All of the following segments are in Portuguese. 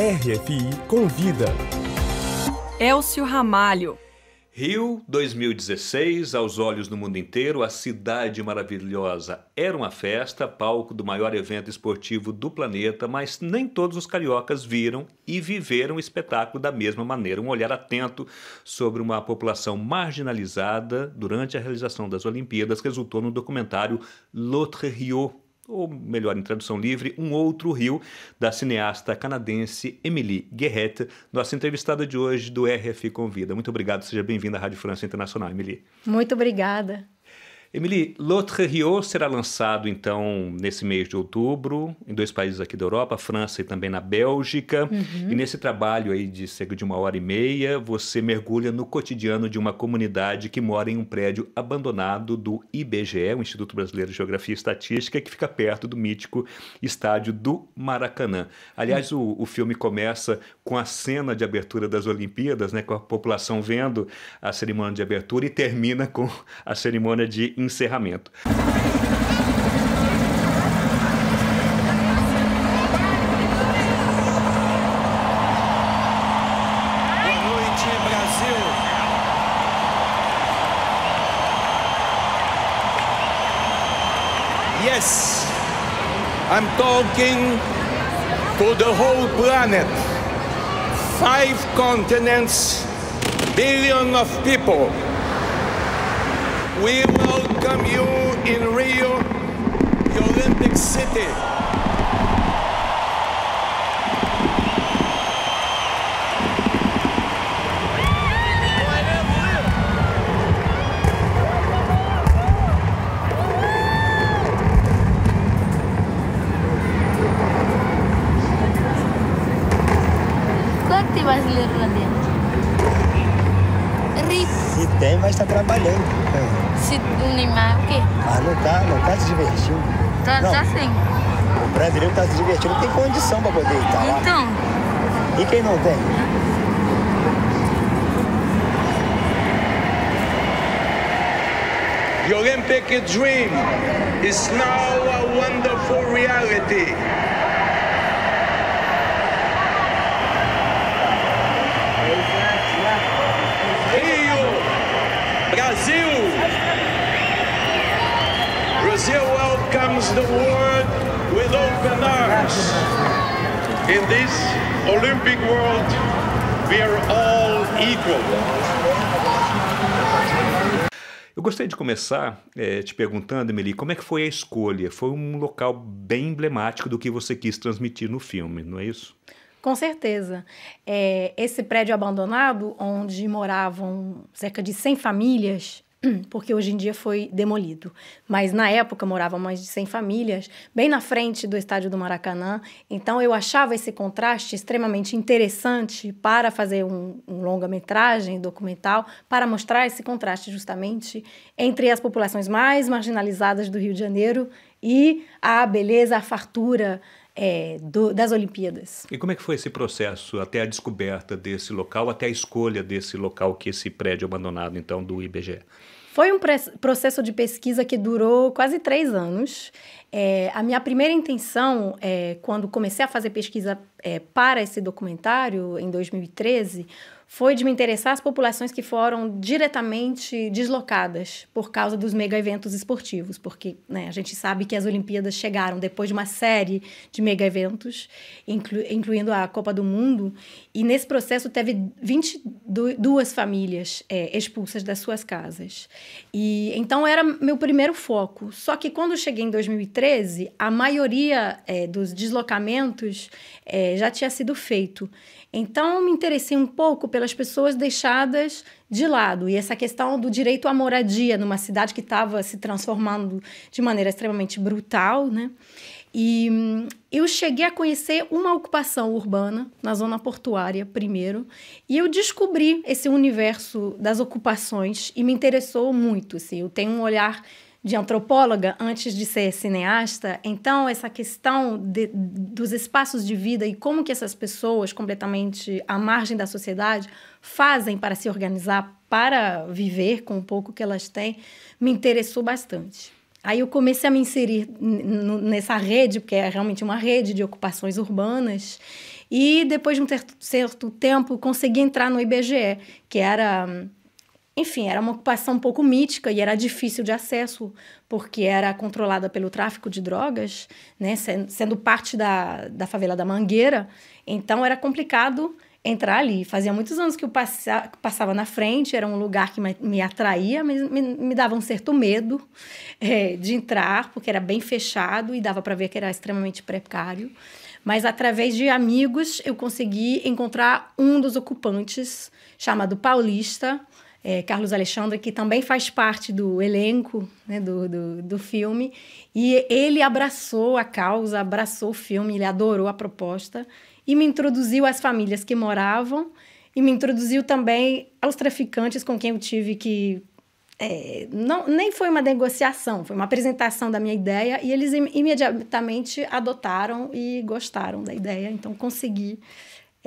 RFI Convida. Elcio Ramalho. Rio 2016, aos olhos do mundo inteiro, a cidade maravilhosa era uma festa, palco do maior evento esportivo do planeta, mas nem todos os cariocas viram e viveram o espetáculo da mesma maneira. Um olhar atento sobre uma população marginalizada durante a realização das Olimpíadas resultou no documentário L'Autre Rio, ou melhor, em tradução livre, Um Outro Rio, da cineasta canadense Emily Guerrette, nossa entrevistada de hoje do RF Convida. Muito obrigado, seja bem-vinda à Rádio França Internacional, Emily. Muito obrigada. Emily, L'Autre Rio será lançado então nesse mês de outubro em dois países aqui da Europa, França e também na Bélgica. Uhum. E nesse trabalho aí de cerca de uma hora e meia, você mergulha no cotidiano de uma comunidade que mora em um prédio abandonado do IBGE, o Instituto Brasileiro de Geografia e Estatística, que fica perto do mítico estádio do Maracanã. Aliás, uhum. o, o filme começa com a cena de abertura das Olimpíadas, né, com a população vendo a cerimônia de abertura e termina com a cerimônia de encerramento. Yes, I'm talking to the whole planet. Five continents, billion of people. We welcome you in Rio, the Olympic City. O Neymar o quê? Ah, não tá, não tá se divertindo. Tá, não. tá sim. O brasileiro tá se divertindo, tem condição pra poder ir lá. Então. E quem não tem? The Olympic dream is now a wonderful reality. Rio, Brasil. Brazil welcomes the world with open arms. In this Olympic world, we are all equal. Eu gostaria de começar é, te perguntando, Emily, como é que foi a escolha? Foi um local bem emblemático do que você quis transmitir no filme, não é isso? Com certeza. É, esse prédio abandonado, onde moravam cerca de 100 famílias, porque hoje em dia foi demolido. Mas na época moravam mais de 100 famílias, bem na frente do estádio do Maracanã. Então eu achava esse contraste extremamente interessante para fazer um, um longa-metragem documental, para mostrar esse contraste justamente entre as populações mais marginalizadas do Rio de Janeiro e a beleza, a fartura, é, do, das Olimpíadas. E como é que foi esse processo até a descoberta desse local, até a escolha desse local que esse prédio abandonado, então, do IBGE? Foi um processo de pesquisa que durou quase três anos. É, a minha primeira intenção, é, quando comecei a fazer pesquisa é, para esse documentário, em 2013, foi de me interessar as populações que foram diretamente deslocadas por causa dos mega eventos esportivos, porque né, a gente sabe que as Olimpíadas chegaram depois de uma série de mega eventos, inclu incluindo a Copa do Mundo, e nesse processo teve 22 famílias é, expulsas das suas casas. E então era meu primeiro foco. Só que quando cheguei em 2013, a maioria é, dos deslocamentos é, já tinha sido feito. Então me interessei um pouco pelas pessoas deixadas de lado. E essa questão do direito à moradia numa cidade que estava se transformando de maneira extremamente brutal, né? E hum, eu cheguei a conhecer uma ocupação urbana na zona portuária primeiro, e eu descobri esse universo das ocupações e me interessou muito, assim, eu tenho um olhar de antropóloga antes de ser cineasta. Então, essa questão de, dos espaços de vida e como que essas pessoas completamente à margem da sociedade fazem para se organizar, para viver com o pouco que elas têm, me interessou bastante. Aí eu comecei a me inserir nessa rede, porque é realmente uma rede de ocupações urbanas. E depois de um certo tempo, consegui entrar no IBGE, que era hum, enfim, era uma ocupação um pouco mítica e era difícil de acesso, porque era controlada pelo tráfico de drogas, né, sendo parte da, da favela da Mangueira. Então era complicado entrar ali. Fazia muitos anos que eu passava na frente, era um lugar que me atraía, mas me, me dava um certo medo é, de entrar, porque era bem fechado e dava para ver que era extremamente precário. Mas através de amigos eu consegui encontrar um dos ocupantes, chamado Paulista, é, Carlos Alexandre, que também faz parte do elenco né, do, do, do, filme. E ele abraçou a causa, abraçou o filme, ele adorou a proposta e me introduziu às famílias que moravam e me introduziu também aos traficantes com quem eu tive que. É, não, nem foi uma negociação, foi uma apresentação da minha ideia e eles imediatamente adotaram e gostaram da ideia, então consegui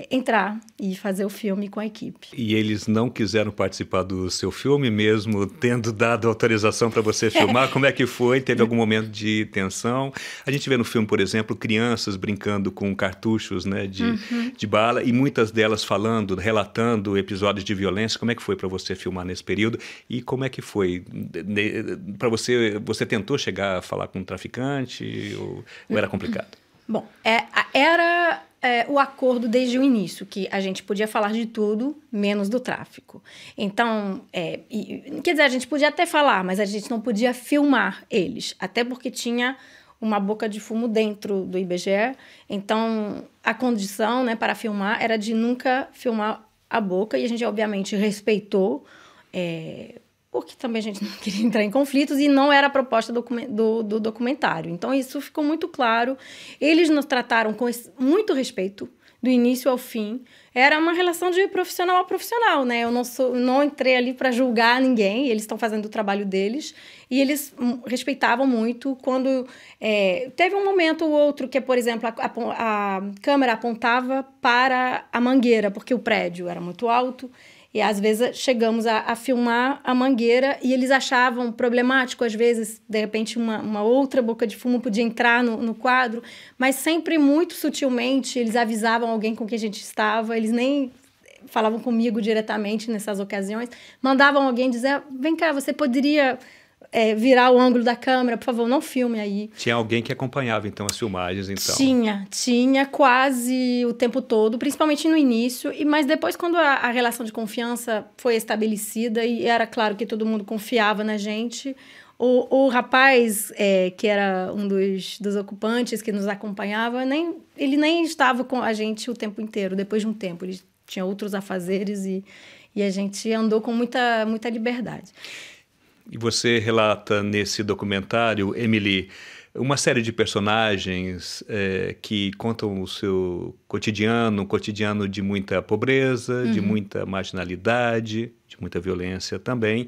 entrar e fazer o filme com a equipe. E eles não quiseram participar do seu filme mesmo, tendo dado autorização para você filmar? Como é que foi? Teve algum momento de tensão? A gente vê no filme, por exemplo, crianças brincando com cartuchos né, de, uhum. de bala e muitas delas falando, relatando episódios de violência. Como é que foi para você filmar nesse período? E como é que foi? Para você, você tentou chegar a falar com um traficante ou, ou era complicado? Bom, é, era é, o acordo desde o início, que a gente podia falar de tudo, menos do tráfico. Então, é, e, quer dizer, a gente podia até falar, mas a gente não podia filmar eles, até porque tinha uma boca de fumo dentro do IBGE. Então, a condição né, para filmar era de nunca filmar a boca, e a gente, obviamente, respeitou. É, porque também a gente não queria entrar em conflitos e não era a proposta do, do, do documentário. Então, isso ficou muito claro. Eles nos trataram com muito respeito, do início ao fim. Era uma relação de profissional a profissional, né? Eu não, sou, não entrei ali para julgar ninguém, eles estão fazendo o trabalho deles. E eles hum, respeitavam muito. Quando é, teve um momento ou outro que, por exemplo, a, a, a câmera apontava para a mangueira, porque o prédio era muito alto e às vezes chegamos a, a, filmar a mangueira e eles achavam problemático, às vezes, de repente, uma, uma outra boca de fumo podia entrar no, no quadro, mas sempre muito sutilmente eles avisavam alguém com quem a gente estava, eles nem falavam comigo diretamente nessas ocasiões, mandavam alguém dizer: ah, vem cá, você poderia é, virar o ângulo da câmera, por favor, não filme aí. Tinha alguém que acompanhava então as filmagens, então? Tinha, tinha quase o tempo todo, principalmente no início, e mas depois quando a, a relação de confiança foi estabelecida e era claro que todo mundo confiava na gente, o, o rapaz é, que era um dos, dos ocupantes que nos acompanhava, nem, ele nem estava com a gente o tempo inteiro. Depois de um tempo, ele tinha outros afazeres e, e a gente andou com muita, muita liberdade. E você relata nesse documentário, Emily, uma série de personagens é, que contam o seu cotidiano, um cotidiano de muita pobreza, uhum. de muita marginalidade, de muita violência também,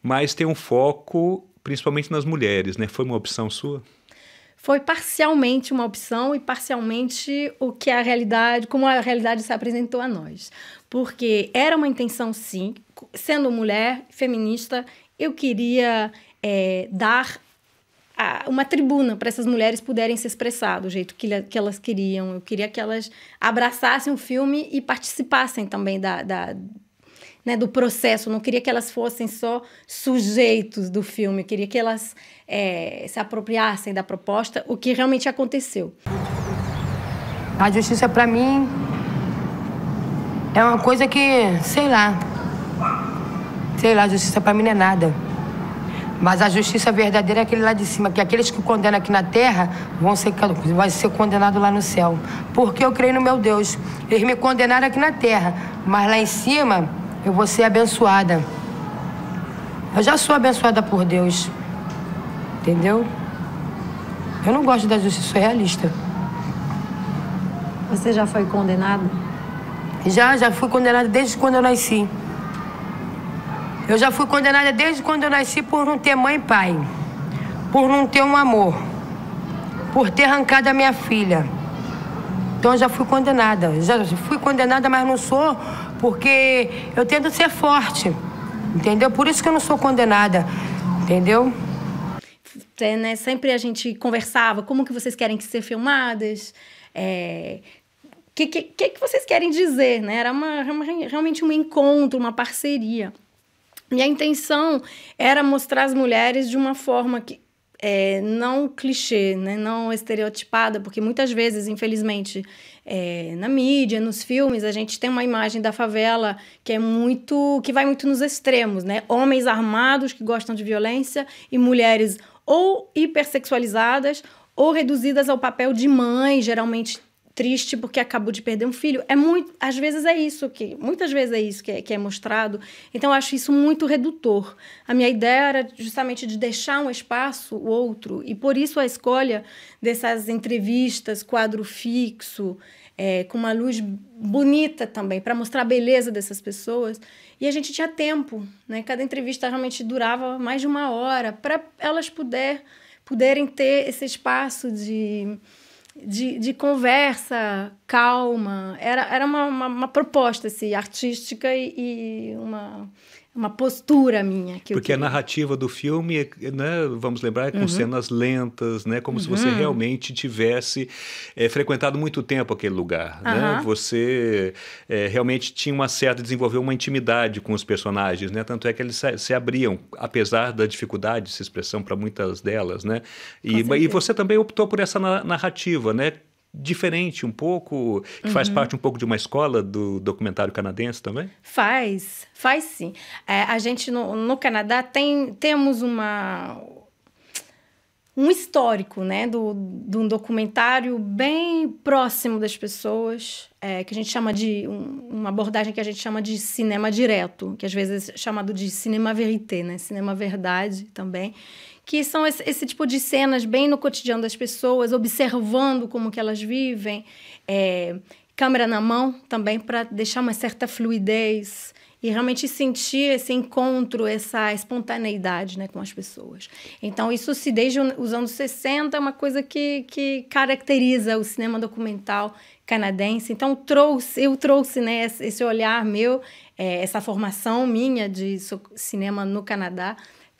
mas tem um foco principalmente nas mulheres, né? Foi uma opção sua? Foi parcialmente uma opção e parcialmente o que a realidade, como a realidade se apresentou a nós. Porque era uma intenção, sim, sendo mulher feminista, eu queria é, dar a, uma tribuna para essas mulheres puderem se expressar do jeito que, que elas queriam. Eu queria que elas abraçassem o filme e participassem também da, da né, do processo. Eu não queria que elas fossem só sujeitos do filme. Eu queria que elas é, se apropriassem da proposta, o que realmente aconteceu. A justiça, para mim, é uma coisa que, sei lá, Sei lá, a justiça para mim não é nada. Mas a justiça verdadeira é aquele lá de cima, que aqueles que condenam aqui na terra vão ser, vão ser condenados lá no céu. Porque eu creio no meu Deus. Eles me condenaram aqui na terra, mas lá em cima eu vou ser abençoada. Eu já sou abençoada por Deus. Entendeu? Eu não gosto da justiça, sou realista. Você já foi condenada? Já, já fui condenada desde quando eu nasci. Eu já fui condenada desde quando eu nasci por não ter mãe e pai, por não ter um amor, por ter arrancado a minha filha. Então eu já fui condenada. já fui condenada, mas não sou, porque eu tento ser forte. Entendeu? Por isso que eu não sou condenada. Entendeu? É, né? Sempre a gente conversava, como que vocês querem que ser filmadas? É, o que, que, que, vocês querem dizer, né? Era uma, uma, realmente um encontro, uma parceria minha intenção era mostrar as mulheres de uma forma que é, não clichê, né? não estereotipada, porque muitas vezes, infelizmente, é, na mídia, nos filmes, a gente tem uma imagem da favela que é muito, que vai muito nos extremos, né? Homens armados que gostam de violência e mulheres ou hipersexualizadas ou reduzidas ao papel de mãe, geralmente triste porque acabou de perder um filho. É muito, às vezes é isso que, muitas vezes é isso que é, que é mostrado. Então eu acho isso muito redutor. A minha ideia era justamente de deixar um espaço o outro e por isso a escolha dessas entrevistas, quadro fixo, é, com uma luz bonita também para mostrar a beleza dessas pessoas. E a gente tinha tempo, né? Cada entrevista realmente durava mais de uma hora para elas puder, puderem ter esse espaço de de, de conversa calma. Era, era uma, uma, uma proposta assim, artística e, e uma uma postura minha. Porque a narrativa do filme, né, vamos lembrar, é com uhum. cenas lentas, né, como uhum. se você uhum. realmente tivesse é, frequentado muito tempo aquele lugar. Uhum. Né? Você é, realmente tinha uma certa, desenvolveu uma intimidade com os personagens, né? tanto é que eles se, se abriam, apesar da dificuldade de se expressão para muitas delas. Né? E, e você também optou por essa narrativa, né? diferente um pouco, que uhum. faz parte um pouco de uma escola do documentário canadense também? Faz, faz sim. É, a gente no, no Canadá tem, temos uma um histórico, né, do, de um documentário bem próximo das pessoas, é, que a gente chama de um, uma abordagem que a gente chama de cinema direto, que às vezes é chamado de cinema verité, né, cinema verdade também, que são esse, esse, tipo de cenas bem no cotidiano das pessoas, observando como que elas vivem, é, câmera na mão também para deixar uma certa fluidez e realmente sentir esse encontro, essa espontaneidade né, com as pessoas. Então, isso se desde os anos 60 é uma coisa que, que caracteriza o cinema documental canadense. Então, trouxe, eu trouxe né, esse olhar meu, é, essa formação minha de cinema no Canadá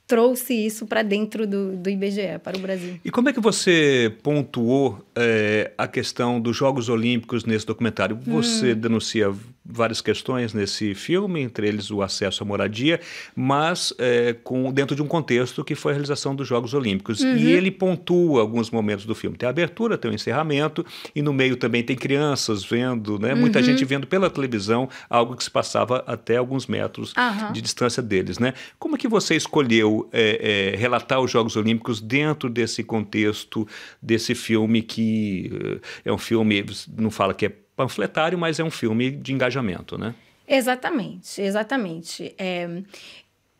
trouxe isso para dentro do, do IBGE, para o Brasil. E como é que você pontuou é, a questão dos Jogos Olímpicos nesse documentário? Hum. Você hum. denuncia várias questões nesse filme, entre eles o acesso à moradia, mas é, com, dentro de um contexto que foi a realização dos Jogos Olímpicos. Uhum. E ele pontua alguns momentos do filme. Tem a abertura, tem o encerramento, e no meio também tem crianças vendo, né? Uhum. Muita gente vendo pela televisão algo que se passava até alguns metros uhum. de distância deles, né? Como é que você escolheu é, é, relatar os Jogos Olímpicos dentro desse contexto, desse filme que é, é um filme, não fala que é panfletário, mas é um filme de engajamento, né? Exatamente, exatamente. É,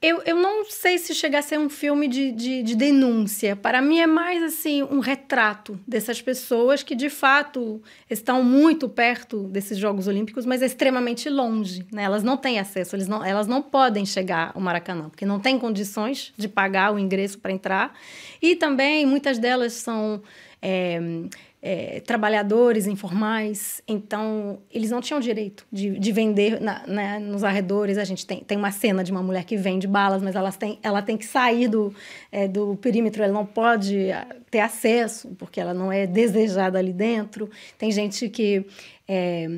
eu, eu não sei se chega a ser um filme de, de, de, denúncia. Para mim é mais assim um retrato dessas pessoas que de fato estão muito perto desses Jogos Olímpicos, mas é extremamente longe. Né? Elas não têm acesso, eles não, elas não podem chegar ao Maracanã, porque não têm condições de pagar o ingresso para entrar. E também muitas delas são. É, é, trabalhadores informais, então eles não tinham direito de, de vender na, né, nos arredores. A gente tem, tem uma cena de uma mulher que vende balas, mas elas tem, ela tem que sair do, é, do perímetro, ela não pode é, ter acesso, porque ela não é desejada ali dentro. Tem gente que. É,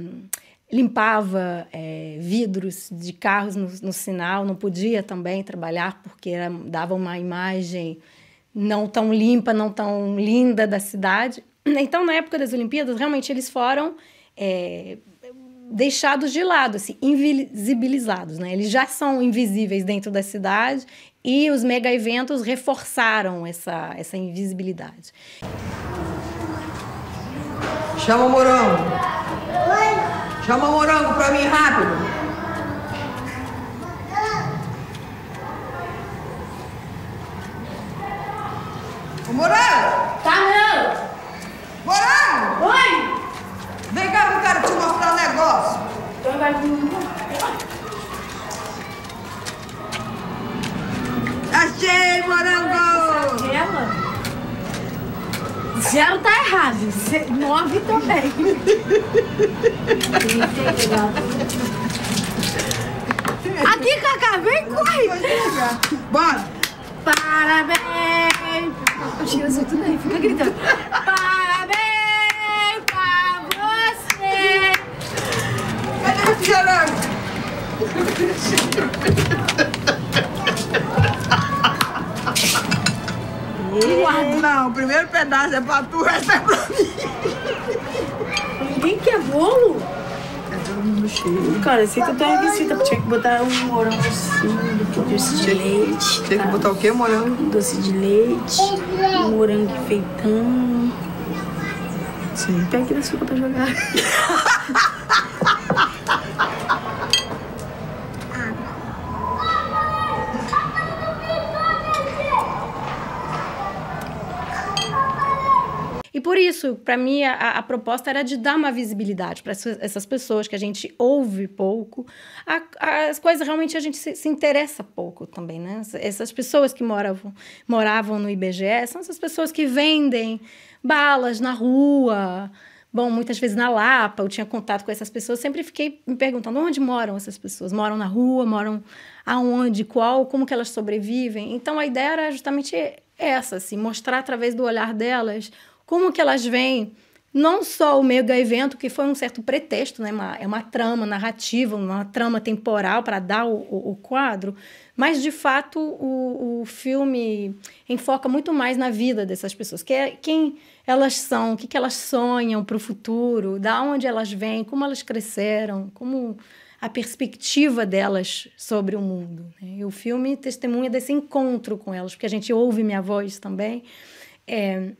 limpava é, vidros de carros no, no, sinal, não podia também trabalhar porque era, dava uma imagem não tão limpa, não tão linda da cidade. Então, na época das Olimpíadas, realmente eles foram é, deixados de lado, assim, invisibilizados, né? Eles já são invisíveis dentro da cidade e os mega eventos reforçaram essa, essa invisibilidade. Chama o morango. Oi? Chama o morango para mim rápido. O morango. Tá não. posso. Então Achei, morango! Zero tá errado. Ze nove também. Aqui, Cacá, vem, corre! Bora! Parabéns! Tira isso tudo aí, fica gritando. não. O primeiro pedaço é pra tu, o resto é pra mim. Ninguém quer bolo? É todo mundo cheio. Cara, se tu tem uma visita, tinha que botar um morango assim, doce de leite. Tinha que tá? botar o quê, morango? Doce de leite, um morango feitão. Sim. Tem aqui da suca pra jogar. por isso, para mim, a, a, proposta era de dar uma visibilidade para essas pessoas que a gente ouve pouco, a, as coisas realmente a gente se, se, interessa pouco também, né? Essas pessoas que moravam, moravam no IBGE são essas pessoas que vendem balas na rua, bom, muitas vezes na Lapa, eu tinha contato com essas pessoas, sempre fiquei me perguntando onde moram essas pessoas? Moram na rua, moram aonde, qual, como que elas sobrevivem? Então a ideia era justamente essa, assim, mostrar através do olhar delas como que elas veem não só o mega evento, que foi um certo pretexto, né? uma, é uma trama narrativa, uma trama temporal para dar o, o, o, quadro, mas de fato o, o filme enfoca muito mais na vida dessas pessoas, que é quem elas são, o que, que elas sonham para o futuro, da onde elas vêm, como elas cresceram, como a perspectiva delas sobre o mundo. Né? E o filme testemunha desse encontro com elas, porque a gente ouve minha voz também. É...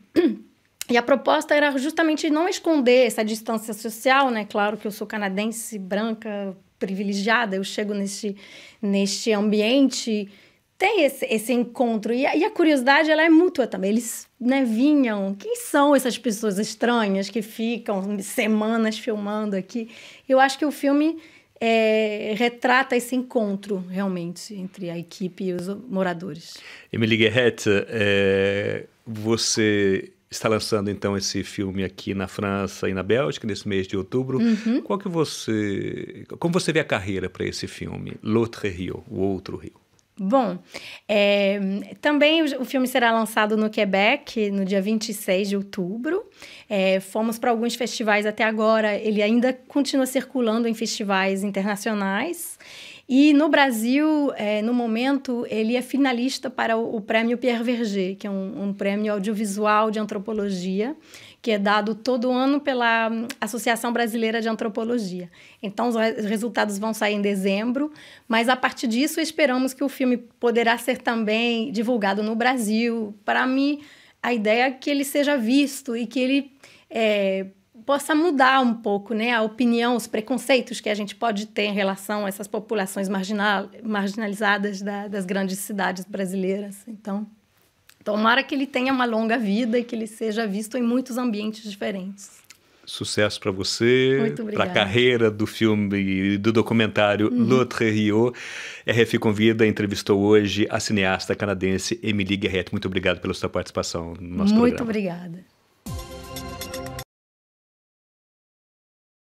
E a proposta era justamente não esconder essa distância social, né? Claro que eu sou canadense, branca, privilegiada, eu chego neste, neste ambiente, tem esse, esse encontro. E a, e a, curiosidade, ela é mútua também. Eles né, vinham, quem são essas pessoas estranhas que ficam semanas filmando aqui? Eu acho que o filme é, retrata esse encontro, realmente, entre a equipe e os moradores. Emily Guerrette, é, você está lançando então esse filme aqui na França e na Bélgica nesse mês de outubro. Uhum. Qual que você, como você vê a carreira para esse filme, L'autre Rio, o outro Rio? Bom, é, também o filme será lançado no Quebec no dia 26 de outubro. É, fomos para alguns festivais até agora, ele ainda continua circulando em festivais internacionais. E no Brasil, é, no momento, ele é finalista para o, o Prêmio Pierre Verger, que é um, um prêmio audiovisual de antropologia, que é dado todo ano pela hum, Associação Brasileira de Antropologia. Então, os resultados vão sair em dezembro, mas a partir disso esperamos que o filme poderá ser também divulgado no Brasil. Para mim, a ideia é que ele seja visto e que ele é, possa mudar um pouco né, a opinião, os preconceitos que a gente pode ter em relação a essas populações marginal, marginalizadas da, das grandes cidades brasileiras. Então, tomara que ele tenha uma longa vida e que ele seja visto em muitos ambientes diferentes. Sucesso para você, para a carreira do filme e do documentário uhum. L'Autre Rio. RF Convida entrevistou hoje a cineasta canadense Emily Guerrette. Muito obrigado pela sua participação no nosso muito programa. Muito obrigada.